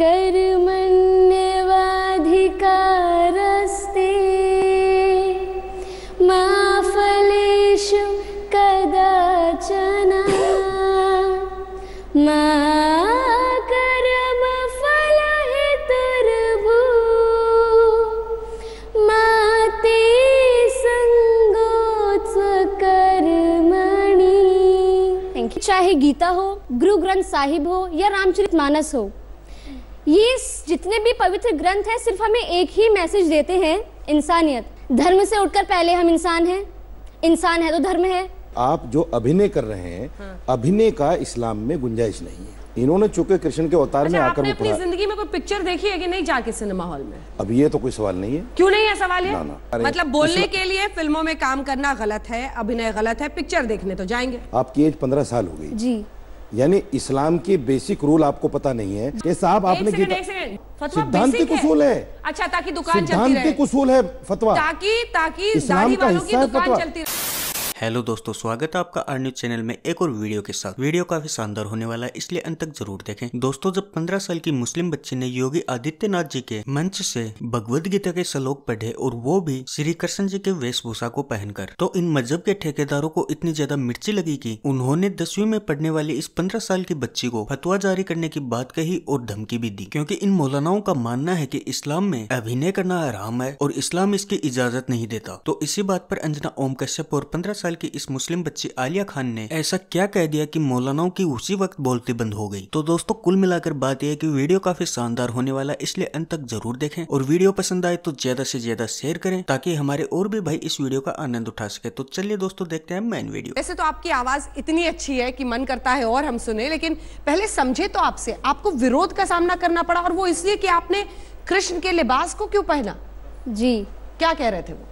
कर्मण्यवाधिकारस्ते मा फलेषु कदाचन मा चाहे गीता हो गुरु ग्रंथ साहिब हो या रामचरित मानस हो ये जितने भी पवित्र ग्रंथ हैं सिर्फ हमें एक ही मैसेज देते हैं इंसानियत धर्म से उठकर पहले हम इंसान हैं इंसान है तो धर्म है आप जो अभिनय कर रहे हैं हाँ। अभिनय का इस्लाम में गुंजाइश नहीं है इन्होंने चुके कृष्ण के अवतार अच्छा, में आकर आपने अपनी जिंदगी में कोई पिक्चर देखी है कि नहीं जाके सिनेमा हॉल में अब ये तो कोई सवाल नहीं है क्यों नहीं है सवाल है ना, ना। मतलब बोलने के लिए फिल्मों में काम करना गलत है अभिनय गलत है पिक्चर देखने तो जाएंगे आपकी एज पंद्रह साल हो गई जी यानी इस्लाम की बेसिक रूल आपको पता नहीं है ये साहब आपने सिद्धांतिक उसूल है अच्छा ताकि दुकान सिद्धांतिक उसूल है फतवा ताकि ताकि इस्लाम का हिस्सा है फतवा हेलो दोस्तों स्वागत है आपका आर न्यूज चैनल में एक और वीडियो के साथ वीडियो काफी शानदार होने वाला है इसलिए अंत तक जरूर देखें दोस्तों जब 15 साल की मुस्लिम बच्ची ने योगी आदित्यनाथ जी के मंच से भगवद गीता के श्लोक पढ़े और वो भी श्री कृष्ण जी के वेशभूषा को पहनकर तो इन मजहब के ठेकेदारों को इतनी ज्यादा मिर्ची लगी की उन्होंने दसवीं में पढ़ने वाली इस पंद्रह साल की बच्ची को फतवा जारी करने की बात कही और धमकी भी दी क्यूँकी इन मौलानाओं का मानना है की इस्लाम में अभिनय करना आराम है और इस्लाम इसकी इजाजत नहीं देता तो इसी बात पर अंजना ओम कश्यप और पंद्रह साल साल की इस मुस्लिम बच्ची आलिया खान ने ऐसा क्या कह दिया कि मौलानाओं की उसी वक्त बोलती बंद हो गई तो दोस्तों कुल मिलाकर बात यह कि वीडियो काफी शानदार होने वाला इसलिए अंत तक जरूर देखें और वीडियो पसंद आए तो ज्यादा से ज्यादा शेयर करें ताकि हमारे और भी भाई इस वीडियो का आनंद उठा सके तो चलिए दोस्तों देखते हैं मेन वीडियो वैसे तो आपकी आवाज इतनी अच्छी है की मन करता है और हम सुने लेकिन पहले समझे तो आपसे आपको विरोध का सामना करना पड़ा और वो इसलिए की आपने कृष्ण के लिबास को क्यों पहना जी क्या कह रहे थे वो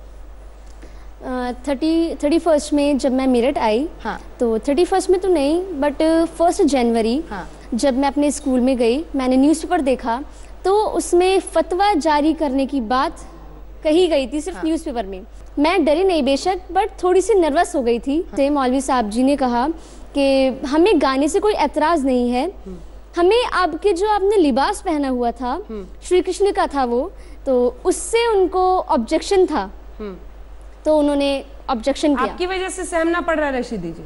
थर्टी थर्टी फर्स्ट में जब मैं मेरठ आई हाँ तो थर्टी फर्स्ट में तो नहीं बट फर्स्ट जनवरी हाँ जब मैं अपने स्कूल में गई मैंने न्यूज़पेपर देखा तो उसमें फतवा जारी करने की बात कही गई थी सिर्फ हाँ। न्यूज़पेपर में मैं डरी नहीं बेशक बट थोड़ी सी नर्वस हो गई थी हाँ। मौलवी साहब जी ने कहा कि हमें गाने से कोई एतराज़ नहीं है हम्म। हमें आपके जो आपने लिबास पहना हुआ था हम्म। श्री कृष्ण का था वो तो उससे उनको ऑब्जेक्शन था हम्म। तो उन्होंने ऑब्जेक्शन किया आपकी वजह से सहमना पड़ रहा है रशीदी जी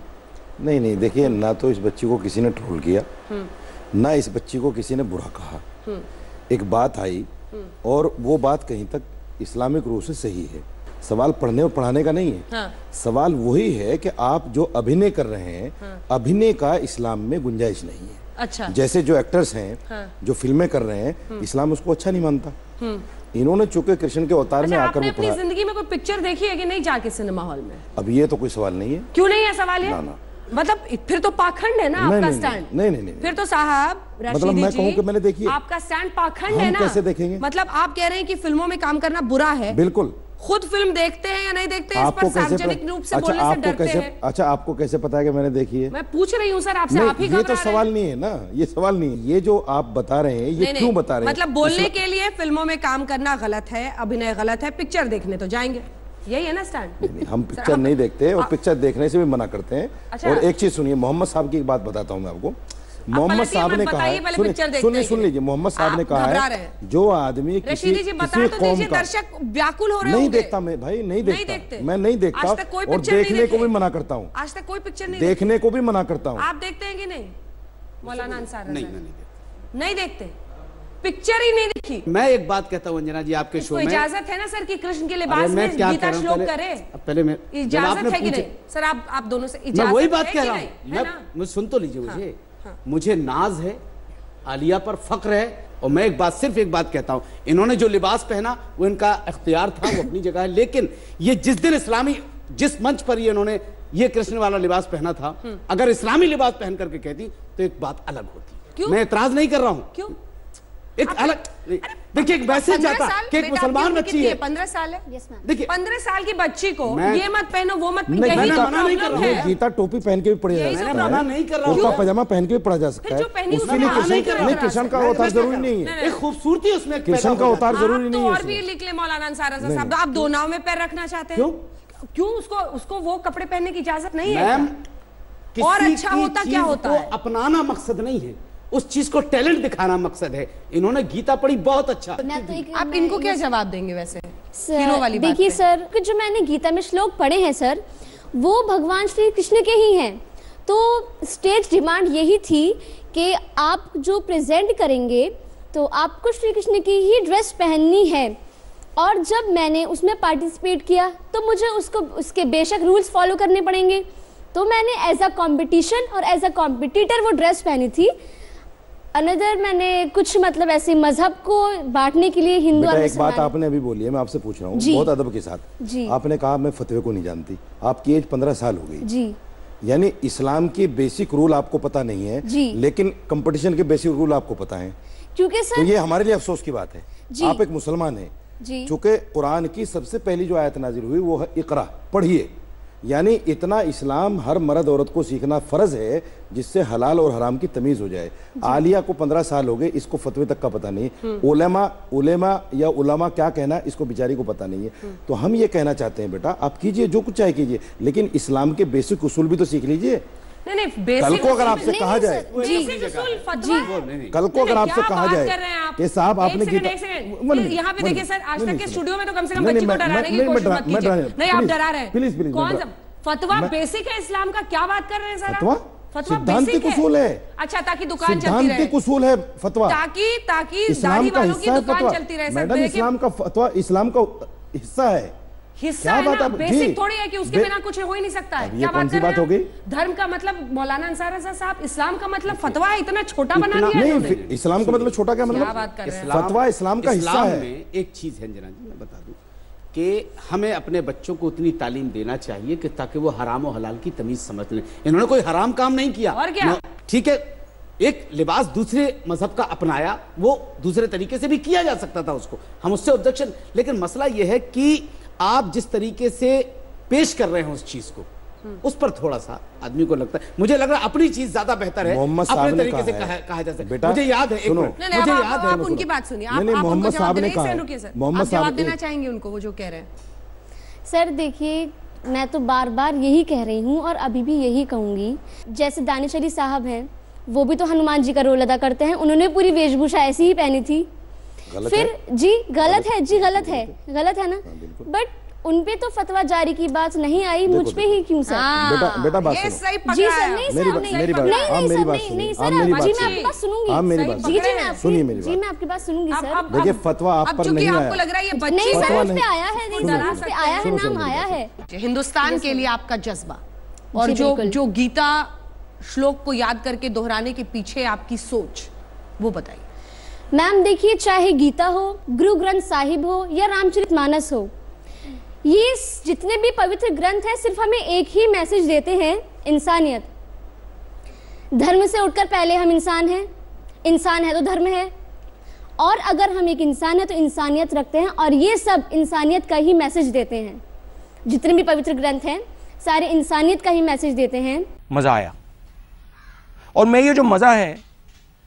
नहीं नहीं देखिए ना तो इस बच्ची को किसी ने ट्रोल किया हम्म। ना इस बच्ची को किसी ने बुरा कहा हम्म। एक बात आई हम्म। और वो बात कहीं तक इस्लामिक रूप से सही है सवाल पढ़ने और पढ़ाने का नहीं है हाँ। सवाल वही है कि आप जो अभिनय कर रहे हैं हाँ। अभिनय का इस्लाम में गुंजाइश नहीं है अच्छा जैसे जो एक्टर्स हैं हाँ। जो फिल्में कर रहे हैं इस्लाम उसको अच्छा नहीं मानता इन्होंने चूंकि कृष्ण के अवतार में अच्छा, आकर अपनी जिंदगी में कोई पिक्चर देखी है कि नहीं जाके सिनेमा हॉल में अब ये तो कोई सवाल नहीं है क्यों नहीं है सवाल है मतलब फिर तो पाखंड है ना आपका स्टैंड नहीं, नहीं नहीं फिर तो साहब मतलब मैं कहूँ कि मैंने देखी आपका स्टैंड पाखंड है ना कैसे देखेंगे मतलब आप कह रहे हैं कि फिल्मों में काम करना बुरा है बिल्कुल खुद फिल्म देखते हैं या नहीं देखते आपको इस पर सार्वजनिक रूप से अच्छा, बोलने से डरते कैसे, हैं अच्छा आपको कैसे पता है कि मैंने देखी है मैं पूछ रही हूँ सर आपसे आप ही ये तो सवाल नहीं है ना ये सवाल नहीं है ये जो आप बता रहे हैं ये क्यों बता रहे हैं मतलब बोलने के लिए फिल्मों में काम करना गलत है अभिनय गलत है पिक्चर देखने तो जाएंगे यही है ना स्टैंड हम पिक्चर नहीं देखते और पिक्चर देखने से भी मना करते हैं अच्छा। और एक चीज सुनिए मोहम्मद साहब की एक बात बताता हूँ मैं आपको मोहम्मद साहब ने कहा सुन सुन लीजिए मोहम्मद साहब ने कहा है जो आदमी किसी किसी तो कौम का व्याकुल हो रहे नहीं देखता मैं भाई नहीं देखता मैं नहीं देखता और देखने को भी मना करता हूँ आज तक कोई पिक्चर नहीं देखने को भी मना करता हूँ आप देखते हैं कि नहीं मौलाना अंसार नहीं नहीं देखते पिक्चर ही नहीं देखी मैं एक बात कहता हूँ अंजना जी आपके शो में इजाजत है ना सर कि कृष्ण के लिबास में गीता श्लोक करे पहले मैं इजाजत है कि नहीं सर आप आप दोनों से इजाजत मैं वही बात कह रहा हूँ मैं सुन तो लीजिए मुझे हाँ। मुझे नाज है आलिया पर फख्र है और मैं एक बात सिर्फ एक बात कहता हूँ इन्होंने जो लिबास पहना वो इनका अख्तियार था वो अपनी जगह है लेकिन ये जिस दिन इस्लामी जिस मंच पर ये इन्होंने ये कृष्ण वाला लिबास पहना था हम्म। अगर इस्लामी लिबास पहन करके कहती तो एक बात अलग होती क्यों? मैं इतराज नहीं कर रहा हूँ क्यों एक अलग देखिए एक मैसेज जाता कि एक मुसलमान बच्ची है पंद्रह साल है देखिए पंद्रह साल की बच्ची को ये मत पहनो वो मत नहीं, यही तो मना नहीं कर रहा गीता टोपी तो पहन के भी पढ़ा जा सकता है तो मना नहीं कर रहा कुर्ता पजामा पहन के भी पड़ा जा सकता है उसके लिए किशन किशन का अवतार जरूरी नहीं है एक खूबसूरती उसमें किशन का अवतार जरूरी तो नहीं है और भी लिख ले मौलाना अंसार साहब आप दो नाव में पैर रखना चाहते हैं क्यों उसको उसको वो कपड़े पहनने की इजाजत नहीं है और अच्छा होता क्या होता है अपनाना मकसद नहीं है उस चीज को टैलेंट दिखाना मकसद है इन्होंने गीता पढ़ी बहुत अच्छा तो आप इनको क्या जवाब देंगे वैसे देखिए सर जो मैंने गीता में श्लोक पढ़े हैं सर वो भगवान श्री कृष्ण के ही हैं तो स्टेज डिमांड यही थी कि आप जो प्रेजेंट करेंगे तो आपको श्री कृष्ण की ही ड्रेस पहननी है और जब मैंने उसमें पार्टिसिपेट किया तो मुझे उसको उसके बेशक रूल्स फॉलो करने पड़ेंगे तो मैंने एज अ कॉम्पिटिशन और एज अ कॉम्पिटिटर वो ड्रेस पहनी थी अनदर मैंने कुछ मतलब ऐसे मजहब को बांटने के लिए हिंदू एक बात आपने अभी बोली है मैं आपसे पूछ रहा हूँ बहुत अदब के साथ जी आपने कहा मैं फतवे को नहीं जानती आपकी एज पंद्रह साल हो गई जी यानी इस्लाम के बेसिक रूल आपको पता नहीं है जी लेकिन कंपटीशन के बेसिक रूल आपको पता है क्योंकि सर तो ये हमारे लिए अफसोस की बात है आप एक मुसलमान है चूंकि कुरान की सबसे पहली जो आयत नाजिल हुई वो है इकरा पढ़िए यानी इतना इस्लाम हर मर्द औरत को सीखना फ़र्ज़ है जिससे हलाल और हराम की तमीज़ हो जाए आलिया को पंद्रह साल हो गए इसको फतवे तक का पता नहीं हम्म। उलेमा उलेमा या उलामा क्या कहना इसको बेचारी को पता नहीं है हम्म। तो हम ये कहना चाहते हैं बेटा आप कीजिए जो कुछ चाहे कीजिए लेकिन इस्लाम के बेसिक उसूल भी तो सीख लीजिए नहीं नहीं बेसिक कल को अगर आपसे कहा जाए जी जी कल को अगर आपसे कहा जाए कि साहब आपने गीता यहाँ पे देखिए सर आज तक के स्टूडियो में तो कम से कम बच्ची को डराने की कोशिश मत कीजिए नहीं आप डरा रहे हैं प्लीज प्लीज कौन सा फतवा बेसिक है इस्लाम का क्या बात कर रहे हैं सर फतवा सिद्धांतिक उसूल है अच्छा ताकि दुकान चलती रहे उसूल है फतवा ताकि ताकि दाढ़ी इस्लाम का हिस्सा है फतवा मैडम इस्लाम का फतवा इस्लाम का हिस्सा है हिस्सा है ना बेसिक थोड़ी है कि उसके बिना कुछ हो ही नहीं सकता है क्या बात, कर बात हो गई धर्म का मतलब मौलाना अंसार साहब इस्लाम का मतलब फतवा है इतना छोटा बना दिया नहीं इस्लाम का मतलब छोटा क्या मतलब फतवा इस्लाम का हिस्सा है एक चीज है जना जी मैं बता दू कि हमें अपने बच्चों को उतनी तालीम देना चाहिए कि ताकि वो हराम और हलाल की तमीज समझ लें इन्होंने कोई हराम काम नहीं किया और क्या ठीक है एक लिबास दूसरे मजहब का अपनाया वो दूसरे तरीके से भी किया जा सकता था उसको हम उससे ऑब्जेक्शन लेकिन मसला ये है कि आप जिस तरीके से पेश कर रहे हैं उस चीज को हम्म। उस पर थोड़ा सा आदमी को लगता है मुझे लग रहा है अपनी चीज ज्यादा बेहतर है अपने तरीके से कहा, कहा जा सकता मुझे याद है एक मुझे याद है आप उनकी बात सुनिए मोहम्मद साहब ने कहा मोहम्मद साहब देना चाहेंगे उनको वो जो कह रहे हैं सर देखिए मैं तो बार बार यही कह रही हूँ और अभी भी यही कहूंगी जैसे दानिश अली साहब हैं वो भी तो हनुमान जी का रोल अदा करते हैं उन्होंने पूरी वेशभूषा ऐसी ही पहनी थी फिर जी गलत है जी गलत हाँ, है गलत है ना हाँ, बट उन पे तो फतवा जारी की बात नहीं आई मुझ पे ही क्यों सर हाँ, बेटा बेटा बात सुनो जी सर नहीं सर नहीं मेरी बात आप मेरी बात नहीं सर जी मैं आपकी बात सुनूंगी आप मेरी बात जी जी मैं सुनिए मेरी जी मैं आपकी बात सुनूंगी सर देखिए फतवा आप पर नहीं आया आपको लग रहा है ये बच्चे नहीं सर उस पे आया है नहीं सर पे आया है नाम आया है हिंदुस्तान के लिए आपका जज्बा और जो जो गीता श्लोक को याद करके दोहराने के पीछे आपकी सोच वो बताइए मैम देखिए चाहे गीता हो गुरु ग्रंथ साहिब हो या रामचरित मानस हो ये जितने भी पवित्र ग्रंथ हैं सिर्फ हमें एक ही मैसेज देते हैं इंसानियत धर्म से उठकर पहले हम इंसान हैं इंसान है तो धर्म है और अगर हम एक इंसान है तो इंसानियत रखते हैं और ये सब इंसानियत का ही मैसेज देते हैं जितने भी पवित्र ग्रंथ हैं सारे इंसानियत का ही मैसेज देते हैं मज़ा आया और मैं ये जो मज़ा है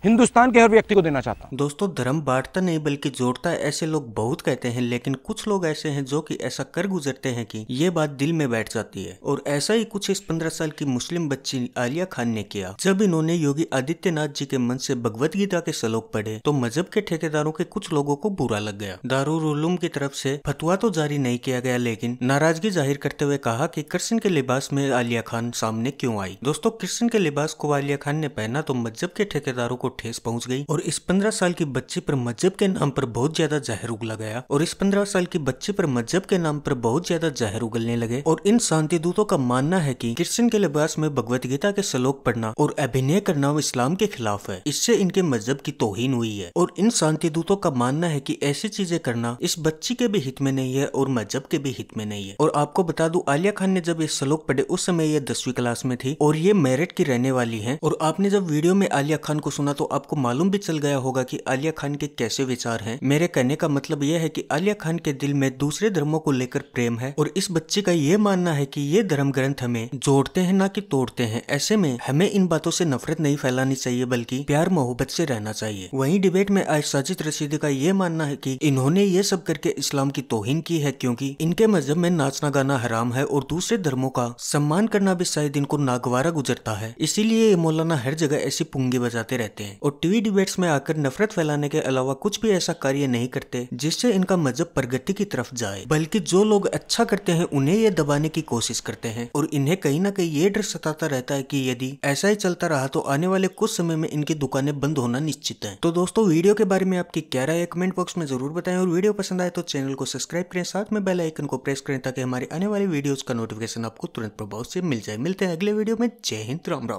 हिंदुस्तान के हर व्यक्ति को देना चाहता हूँ दोस्तों धर्म बांटता नहीं बल्कि जोड़ता है ऐसे लोग बहुत कहते हैं लेकिन कुछ लोग ऐसे हैं जो कि ऐसा कर गुजरते हैं कि ये बात दिल में बैठ जाती है और ऐसा ही कुछ इस पंद्रह साल की मुस्लिम बच्ची आलिया खान ने किया जब इन्होंने योगी आदित्यनाथ जी के मन से भगवत गीता के श्लोक पढ़े तो मजहब के ठेकेदारों के कुछ लोगों को बुरा लग गया दारूर उलूम की तरफ से फतवा तो जारी नहीं किया गया लेकिन नाराजगी जाहिर करते हुए कहा कि कृष्ण के लिबास में आलिया खान सामने क्यों आई दोस्तों कृष्ण के लिबास को आलिया खान ने पहना तो मजहब के ठेकेदारों को ठेस पहुंच गई और इस पंद्रह साल के बच्चे पर मजहब के नाम पर बहुत ज्यादा जहर उगला गया और इस पंद्रह साल के बच्चे पर मजहब के नाम पर बहुत ज्यादा जहर उगलने लगे और इन शांति दूतों का मानना है कि क्रिश्चियन के लिबास में भगवत गीता के श्लोक पढ़ना और अभिनय करना इस्लाम के खिलाफ है इससे इनके मजहब की तोहिन हुई है और इन शांति दूतों का मानना है की ऐसी चीजें करना इस बच्ची के भी हित में नहीं है और मजहब के भी हित में नहीं है और आपको बता दू आलिया खान ने जब ये श्लोक पढ़े उस समय ये दसवीं क्लास में थी और ये मेरिट की रहने वाली है और आपने जब वीडियो में आलिया खान को सुना तो दोस्तों आपको मालूम भी चल गया होगा कि आलिया खान के कैसे विचार हैं मेरे कहने का मतलब यह है कि आलिया खान के दिल में दूसरे धर्मों को लेकर प्रेम है और इस बच्चे का ये मानना है कि ये धर्म ग्रंथ हमें जोड़ते हैं ना कि तोड़ते हैं ऐसे में हमें इन बातों से नफरत नहीं फैलानी चाहिए बल्कि प्यार मोहब्बत से रहना चाहिए वही डिबेट में आज साजिद रशीद का ये मानना है की इन्होंने ये सब करके इस्लाम की तोहिन की है क्यूँकी इनके मजहब में नाचना गाना हराम है और दूसरे धर्मों का सम्मान करना भी शायद इनको नागवारा गुजरता है इसीलिए मौलाना हर जगह ऐसी पुंगी बजाते रहते हैं हैं और टीवी डिबेट्स में आकर नफरत फैलाने के अलावा कुछ भी ऐसा कार्य नहीं करते जिससे इनका मजहब प्रगति की तरफ जाए बल्कि जो लोग अच्छा करते हैं उन्हें ये दबाने की कोशिश करते हैं और इन्हें कहीं ना कहीं ये डर सताता रहता है की यदि ऐसा ही चलता रहा तो आने वाले कुछ समय में इनकी दुकानें बंद होना निश्चित है तो दोस्तों वीडियो के बारे में आपकी क्या राय कमेंट बॉक्स में जरूर बताएं और वीडियो पसंद आए तो चैनल को सब्सक्राइब करें साथ में बेल आइकन को प्रेस करें ताकि हमारे आने वाले वीडियोस का नोटिफिकेशन आपको तुरंत प्रभाव से मिल जाए मिलते हैं अगले वीडियो में जय हिंद राम राम